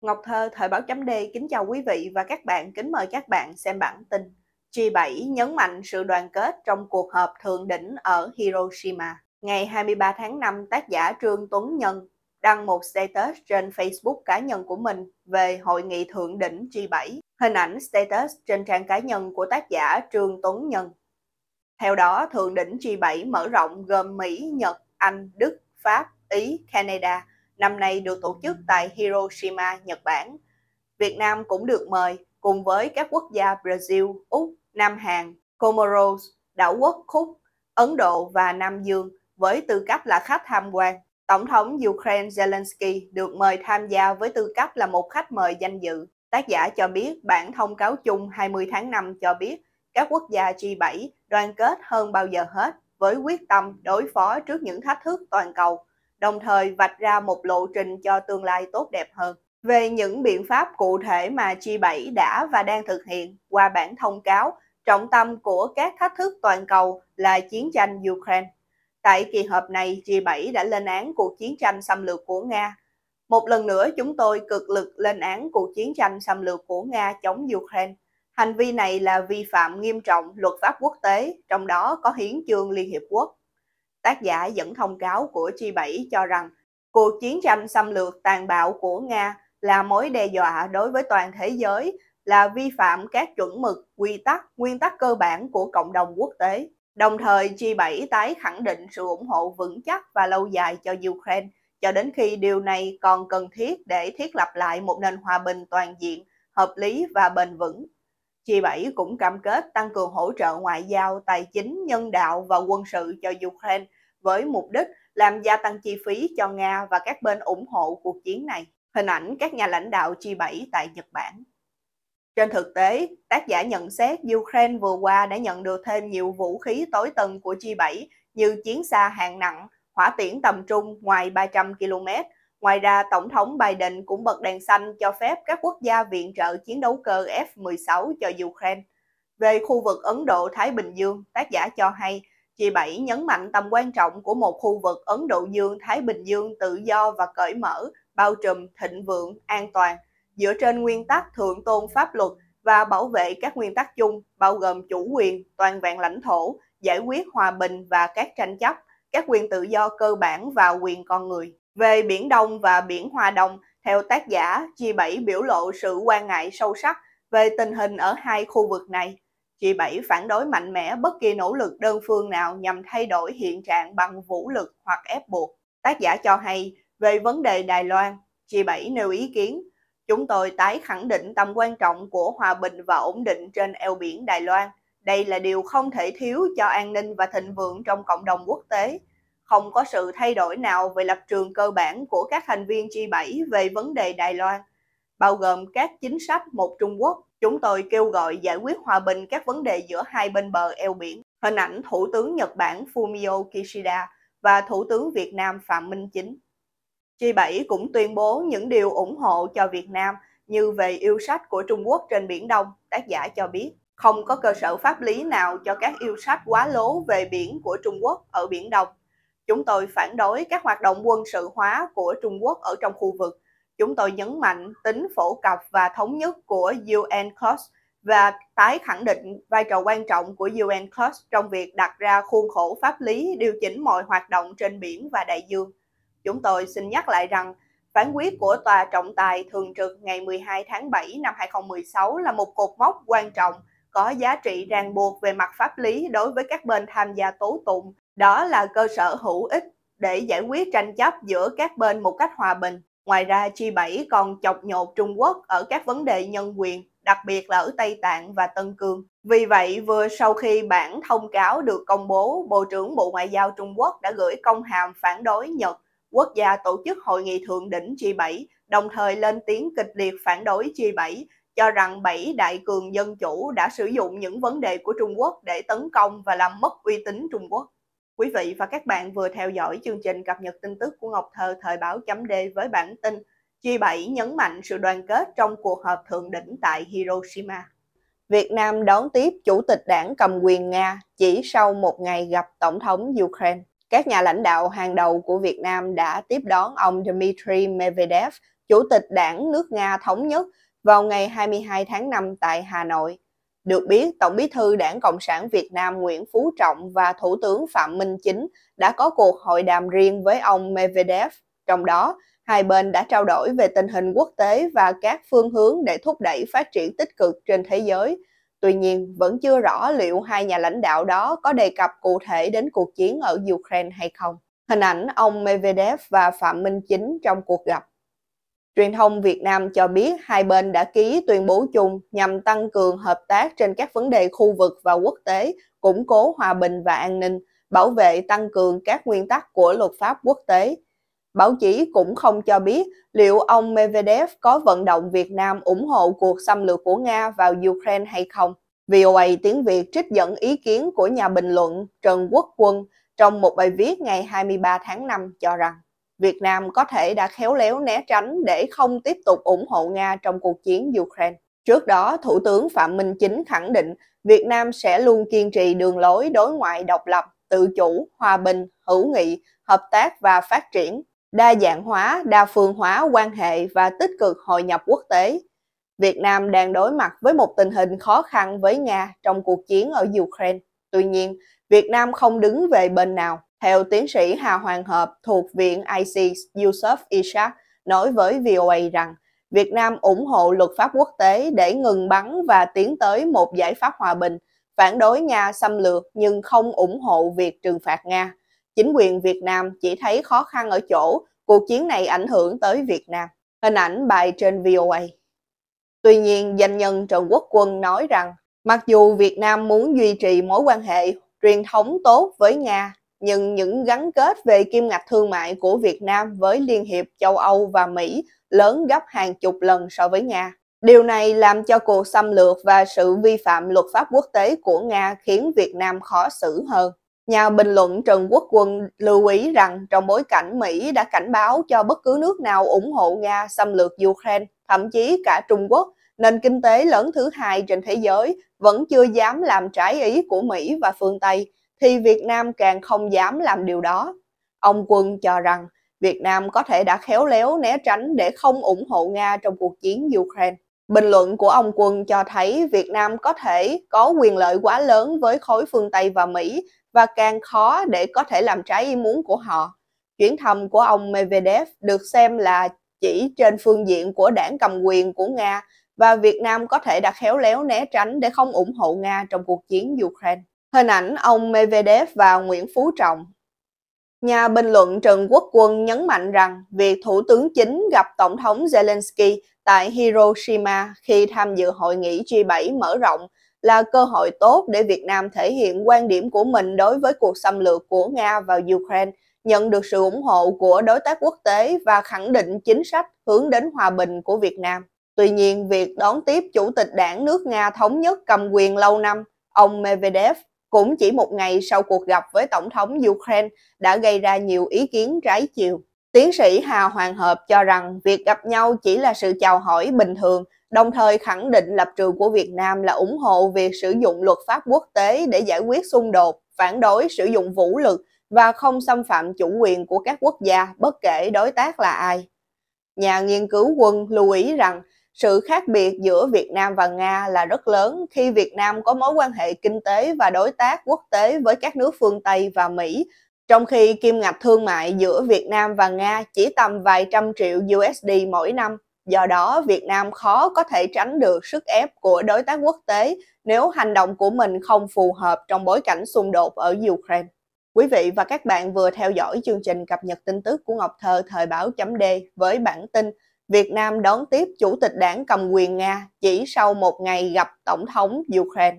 Ngọc Thơ, Thời báo chấm D kính chào quý vị và các bạn, kính mời các bạn xem bản tin. G7 nhấn mạnh sự đoàn kết trong cuộc họp thượng đỉnh ở Hiroshima. Ngày 23 tháng 5, tác giả Trương Tuấn Nhân đăng một status trên Facebook cá nhân của mình về hội nghị thượng đỉnh G7. Hình ảnh status trên trang cá nhân của tác giả Trương Tuấn Nhân. Theo đó, thượng đỉnh G7 mở rộng gồm Mỹ, Nhật, Anh, Đức, Pháp, Ý, Canada – năm nay được tổ chức tại Hiroshima, Nhật Bản. Việt Nam cũng được mời cùng với các quốc gia Brazil, Úc, Nam Hàn, Comoros, đảo quốc Cook, Ấn Độ và Nam Dương với tư cách là khách tham quan. Tổng thống Ukraine Zelensky được mời tham gia với tư cách là một khách mời danh dự. Tác giả cho biết bản thông cáo chung 20 tháng 5 cho biết các quốc gia G7 đoàn kết hơn bao giờ hết với quyết tâm đối phó trước những thách thức toàn cầu đồng thời vạch ra một lộ trình cho tương lai tốt đẹp hơn. Về những biện pháp cụ thể mà G7 đã và đang thực hiện qua bản thông cáo, trọng tâm của các thách thức toàn cầu là chiến tranh Ukraine. Tại kỳ họp này, G7 đã lên án cuộc chiến tranh xâm lược của Nga. Một lần nữa, chúng tôi cực lực lên án cuộc chiến tranh xâm lược của Nga chống Ukraine. Hành vi này là vi phạm nghiêm trọng luật pháp quốc tế, trong đó có hiến chương Liên Hiệp Quốc tác giả dẫn thông cáo của G7 cho rằng cuộc chiến tranh xâm lược tàn bạo của Nga là mối đe dọa đối với toàn thế giới, là vi phạm các chuẩn mực, quy tắc, nguyên tắc cơ bản của cộng đồng quốc tế. Đồng thời, G7 tái khẳng định sự ủng hộ vững chắc và lâu dài cho Ukraine, cho đến khi điều này còn cần thiết để thiết lập lại một nền hòa bình toàn diện, hợp lý và bền vững. G7 cũng cam kết tăng cường hỗ trợ ngoại giao, tài chính, nhân đạo và quân sự cho Ukraine với mục đích làm gia tăng chi phí cho Nga và các bên ủng hộ cuộc chiến này. Hình ảnh các nhà lãnh đạo G7 tại Nhật Bản. Trên thực tế, tác giả nhận xét Ukraine vừa qua đã nhận được thêm nhiều vũ khí tối tân của G7 như chiến xa hạng nặng, hỏa tiễn tầm trung ngoài 300 km, Ngoài ra, Tổng thống Biden cũng bật đèn xanh cho phép các quốc gia viện trợ chiến đấu cơ F-16 cho Ukraine. Về khu vực Ấn Độ-Thái Bình Dương, tác giả cho hay, Chị Bảy nhấn mạnh tầm quan trọng của một khu vực Ấn Độ Dương-Thái Bình Dương tự do và cởi mở, bao trùm, thịnh vượng, an toàn, dựa trên nguyên tắc thượng tôn pháp luật và bảo vệ các nguyên tắc chung, bao gồm chủ quyền, toàn vẹn lãnh thổ, giải quyết hòa bình và các tranh chấp, các quyền tự do cơ bản và quyền con người về Biển Đông và Biển Hòa Đồng, theo tác giả, G7 biểu lộ sự quan ngại sâu sắc về tình hình ở hai khu vực này. G7 phản đối mạnh mẽ bất kỳ nỗ lực đơn phương nào nhằm thay đổi hiện trạng bằng vũ lực hoặc ép buộc. Tác giả cho hay, về vấn đề Đài Loan, G7 nêu ý kiến, chúng tôi tái khẳng định tầm quan trọng của hòa bình và ổn định trên eo biển Đài Loan. Đây là điều không thể thiếu cho an ninh và thịnh vượng trong cộng đồng quốc tế không có sự thay đổi nào về lập trường cơ bản của các thành viên G7 về vấn đề Đài Loan, bao gồm các chính sách một Trung Quốc. Chúng tôi kêu gọi giải quyết hòa bình các vấn đề giữa hai bên bờ eo biển. Hình ảnh Thủ tướng Nhật Bản Fumio Kishida và Thủ tướng Việt Nam Phạm Minh Chính. G7 cũng tuyên bố những điều ủng hộ cho Việt Nam như về yêu sách của Trung Quốc trên Biển Đông, tác giả cho biết không có cơ sở pháp lý nào cho các yêu sách quá lố về biển của Trung Quốc ở Biển Đông. Chúng tôi phản đối các hoạt động quân sự hóa của Trung Quốc ở trong khu vực. Chúng tôi nhấn mạnh tính phổ cập và thống nhất của UNCLOS và tái khẳng định vai trò quan trọng của UNCLOS trong việc đặt ra khuôn khổ pháp lý điều chỉnh mọi hoạt động trên biển và đại dương. Chúng tôi xin nhắc lại rằng Phán quyết của Tòa trọng tài thường trực ngày 12 tháng 7 năm 2016 là một cột mốc quan trọng có giá trị ràng buộc về mặt pháp lý đối với các bên tham gia tố tụng đó là cơ sở hữu ích để giải quyết tranh chấp giữa các bên một cách hòa bình. Ngoài ra, G7 còn chọc nhột Trung Quốc ở các vấn đề nhân quyền, đặc biệt là ở Tây Tạng và Tân Cương. Vì vậy, vừa sau khi bản thông cáo được công bố, Bộ trưởng Bộ Ngoại giao Trung Quốc đã gửi công hàm phản đối Nhật, quốc gia tổ chức hội nghị thượng đỉnh G7, đồng thời lên tiếng kịch liệt phản đối G7, cho rằng bảy đại cường dân chủ đã sử dụng những vấn đề của Trung Quốc để tấn công và làm mất uy tín Trung Quốc. Quý vị và các bạn vừa theo dõi chương trình cập nhật tin tức của Ngọc Thơ thời báo chấm D với bản tin Chi 7 nhấn mạnh sự đoàn kết trong cuộc họp thượng đỉnh tại Hiroshima. Việt Nam đón tiếp Chủ tịch đảng cầm quyền Nga chỉ sau một ngày gặp Tổng thống Ukraine. Các nhà lãnh đạo hàng đầu của Việt Nam đã tiếp đón ông Dmitry Medvedev, Chủ tịch đảng nước Nga Thống nhất, vào ngày 22 tháng 5 tại Hà Nội. Được biết, Tổng bí thư Đảng Cộng sản Việt Nam Nguyễn Phú Trọng và Thủ tướng Phạm Minh Chính đã có cuộc hội đàm riêng với ông Medvedev. Trong đó, hai bên đã trao đổi về tình hình quốc tế và các phương hướng để thúc đẩy phát triển tích cực trên thế giới. Tuy nhiên, vẫn chưa rõ liệu hai nhà lãnh đạo đó có đề cập cụ thể đến cuộc chiến ở Ukraine hay không. Hình ảnh ông Medvedev và Phạm Minh Chính trong cuộc gặp Truyền thông Việt Nam cho biết hai bên đã ký tuyên bố chung nhằm tăng cường hợp tác trên các vấn đề khu vực và quốc tế, củng cố hòa bình và an ninh, bảo vệ tăng cường các nguyên tắc của luật pháp quốc tế. Báo chí cũng không cho biết liệu ông Medvedev có vận động Việt Nam ủng hộ cuộc xâm lược của Nga vào Ukraine hay không. VOA tiếng Việt trích dẫn ý kiến của nhà bình luận Trần Quốc Quân trong một bài viết ngày 23 tháng 5 cho rằng Việt Nam có thể đã khéo léo né tránh để không tiếp tục ủng hộ Nga trong cuộc chiến Ukraine. Trước đó, Thủ tướng Phạm Minh Chính khẳng định Việt Nam sẽ luôn kiên trì đường lối đối ngoại độc lập, tự chủ, hòa bình, hữu nghị, hợp tác và phát triển, đa dạng hóa, đa phương hóa quan hệ và tích cực hội nhập quốc tế. Việt Nam đang đối mặt với một tình hình khó khăn với Nga trong cuộc chiến ở Ukraine. Tuy nhiên, Việt Nam không đứng về bên nào theo tiến sĩ Hà Hoàng Hợp thuộc Viện IC Yusuf Ishak nói với VOA rằng Việt Nam ủng hộ luật pháp quốc tế để ngừng bắn và tiến tới một giải pháp hòa bình, phản đối Nga xâm lược nhưng không ủng hộ việc trừng phạt Nga. Chính quyền Việt Nam chỉ thấy khó khăn ở chỗ cuộc chiến này ảnh hưởng tới Việt Nam. Hình ảnh bài trên VOA. Tuy nhiên, danh nhân Trần Quốc Quân nói rằng mặc dù Việt Nam muốn duy trì mối quan hệ truyền thống tốt với Nga nhưng những gắn kết về kim ngạch thương mại của Việt Nam với Liên hiệp châu Âu và Mỹ lớn gấp hàng chục lần so với Nga. Điều này làm cho cuộc xâm lược và sự vi phạm luật pháp quốc tế của Nga khiến Việt Nam khó xử hơn. Nhà bình luận Trần Quốc Quân lưu ý rằng trong bối cảnh Mỹ đã cảnh báo cho bất cứ nước nào ủng hộ Nga xâm lược Ukraine, thậm chí cả Trung Quốc, nền kinh tế lớn thứ hai trên thế giới vẫn chưa dám làm trái ý của Mỹ và phương Tây thì Việt Nam càng không dám làm điều đó. Ông Quân cho rằng Việt Nam có thể đã khéo léo né tránh để không ủng hộ Nga trong cuộc chiến Ukraine. Bình luận của ông Quân cho thấy Việt Nam có thể có quyền lợi quá lớn với khối phương Tây và Mỹ và càng khó để có thể làm trái ý muốn của họ. Chuyến thăm của ông Medvedev được xem là chỉ trên phương diện của đảng cầm quyền của Nga và Việt Nam có thể đã khéo léo né tránh để không ủng hộ Nga trong cuộc chiến Ukraine. Hình ảnh ông Medvedev và Nguyễn Phú Trọng Nhà bình luận Trần Quốc Quân nhấn mạnh rằng việc Thủ tướng chính gặp Tổng thống Zelensky tại Hiroshima khi tham dự hội nghị G7 mở rộng là cơ hội tốt để Việt Nam thể hiện quan điểm của mình đối với cuộc xâm lược của Nga vào Ukraine, nhận được sự ủng hộ của đối tác quốc tế và khẳng định chính sách hướng đến hòa bình của Việt Nam. Tuy nhiên, việc đón tiếp Chủ tịch đảng nước Nga Thống nhất cầm quyền lâu năm, ông Medvedev cũng chỉ một ngày sau cuộc gặp với Tổng thống Ukraine đã gây ra nhiều ý kiến trái chiều. Tiến sĩ Hà Hoàng Hợp cho rằng việc gặp nhau chỉ là sự chào hỏi bình thường, đồng thời khẳng định lập trường của Việt Nam là ủng hộ việc sử dụng luật pháp quốc tế để giải quyết xung đột, phản đối sử dụng vũ lực và không xâm phạm chủ quyền của các quốc gia bất kể đối tác là ai. Nhà nghiên cứu quân lưu ý rằng sự khác biệt giữa Việt Nam và Nga là rất lớn khi Việt Nam có mối quan hệ kinh tế và đối tác quốc tế với các nước phương Tây và Mỹ, trong khi kim ngạch thương mại giữa Việt Nam và Nga chỉ tầm vài trăm triệu USD mỗi năm. Do đó, Việt Nam khó có thể tránh được sức ép của đối tác quốc tế nếu hành động của mình không phù hợp trong bối cảnh xung đột ở Ukraine. Quý vị và các bạn vừa theo dõi chương trình cập nhật tin tức của Ngọc Thơ thời báo D với bản tin Việt Nam đón tiếp Chủ tịch đảng cầm quyền Nga chỉ sau một ngày gặp Tổng thống Ukraine.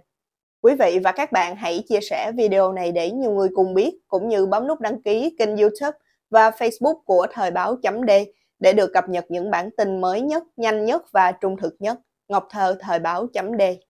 Quý vị và các bạn hãy chia sẻ video này để nhiều người cùng biết, cũng như bấm nút đăng ký kênh youtube và facebook của Thời báo chấm D để được cập nhật những bản tin mới nhất, nhanh nhất và trung thực nhất. Ngọc Thơ Thời báo chấm D